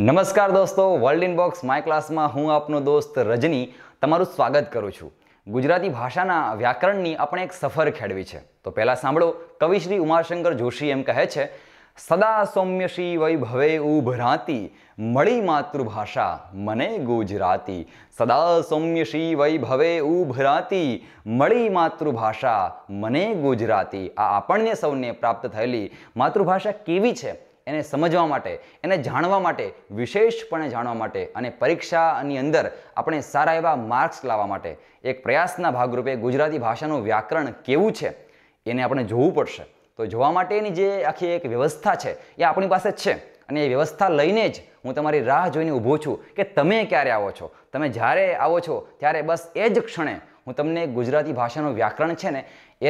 નમસ્કાર દોસ્તો world in box my ક્લાસમાં હું આપનો દોસ્ત રજની તમારું સ્વાગત કરું છું ગુજરાતી ભાષાના વ્યાકરણની આપણે એક સફર ખેડવી છે તો પહેલાં સાંભળો કવિશ્રી ઉમાશંકર જોશી એમ કહે છે સદા સૌમ્યશી વૈભવે ઉભરાતી મળી માતૃભાષા મને ગુજરાતી સદા સૌમ્યશી વૈભવે ઉભરાતી મળી માતૃભાષા મને ગુજરાતી આ આપણને સૌને પ્રાપ્ત થયેલી માતૃભાષા કેવી છે એને સમજવા માટે એને જાણવા માટે વિશેષપણે જાણવા માટે અને પરીક્ષાની અંદર આપણે સારા એવા માર્ક્સ લાવવા માટે એક પ્રયાસના ભાગરૂપે ગુજરાતી ભાષાનું વ્યાકરણ કેવું છે એને આપણે જોવું પડશે તો જોવા માટેની જે આખી એક વ્યવસ્થા છે એ આપણી પાસે જ છે અને એ વ્યવસ્થા લઈને જ હું તમારી રાહ જોઈને ઊભો છું કે તમે ક્યારે આવો છો તમે જ્યારે આવો છો ત્યારે બસ એ જ ક્ષણે હું તમને ગુજરાતી ભાષાનું વ્યાકરણ છે ને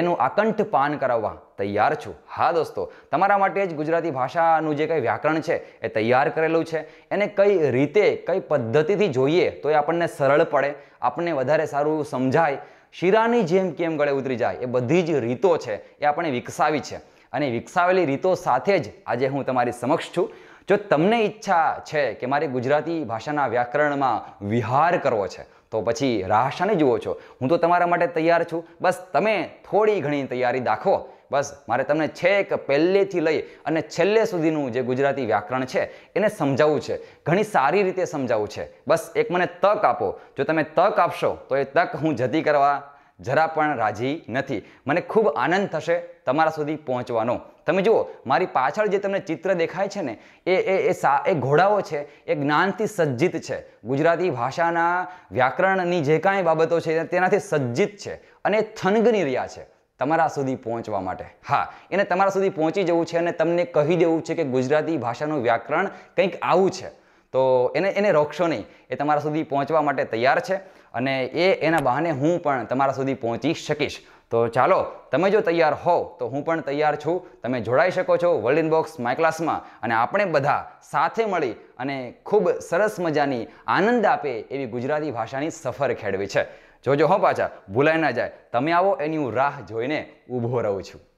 એનું આકંઠ પાન કરાવવા તૈયાર છું હા દોસ્તો તમારા માટે જ ગુજરાતી ભાષાનું જે કંઈ વ્યાકરણ છે એ તૈયાર કરેલું છે એને કઈ રીતે કઈ પદ્ધતિથી જોઈએ તો એ આપણને સરળ પડે આપણને વધારે સારું સમજાય શીરાની જેમ કેમ ગળે ઉતરી જાય એ બધી જ રીતો છે એ આપણે વિકસાવી છે અને વિકસાવેલી રીતો સાથે જ આજે હું તમારી સમક્ષ છું જો તમને ઈચ્છા છે કે મારે ગુજરાતી ભાષાના વ્યાકરણમાં વિહાર કરવો છે તો પછી રાહશાને જુઓ છો હું તો તમારા માટે તૈયાર છું બસ તમે થોડી ઘણી તૈયારી દાખવો બસ મારે તમને છેક પહેલેથી લઈ અને છેલ્લે સુધીનું જે ગુજરાતી વ્યાકરણ છે એને સમજાવવું છે ઘણી સારી રીતે સમજાવવું છે બસ એક મને તક આપો જો તમે તક આપશો તો એ તક હું જતી કરવા જરા પણ રાજી નથી મને ખૂબ આનંદ થશે તમારા સુધી પહોંચવાનો તમે જુઓ મારી પાછળ જે તમને ચિત્ર દેખાય છે ને એ એ એ સા એ ઘોડાઓ છે એ જ્ઞાનથી સજ્જિત છે ગુજરાતી ભાષાના વ્યાકરણની જે કાંઈ બાબતો છે તેનાથી સજ્જિત છે અને થનગની રહ્યા છે તમારા સુધી પહોંચવા માટે હા એને તમારા સુધી પહોંચી જવું છે અને તમને કહી દેવું છે કે ગુજરાતી ભાષાનું વ્યાકરણ કંઈક આવું છે તો એને એને રોકશો નહીં એ તમારા સુધી પહોંચવા માટે તૈયાર છે અને એ એના બહાને હું પણ તમારા સુધી પહોંચી શકીશ તો ચાલો તમે જો તૈયાર હોવ તો હું પણ તૈયાર છું તમે જોડાઈ શકો છો વર્લ્ડ ઇન બોક્સ માય ક્લાસમાં અને આપણે બધા સાથે મળી અને ખૂબ સરસ મજાની આનંદ આપે એવી ગુજરાતી ભાષાની સફર ખેડવી છે જોજો હો પાછા ભૂલાઈ ના જાય તમે આવો એની હું રાહ જોઈને ઊભો રહું છું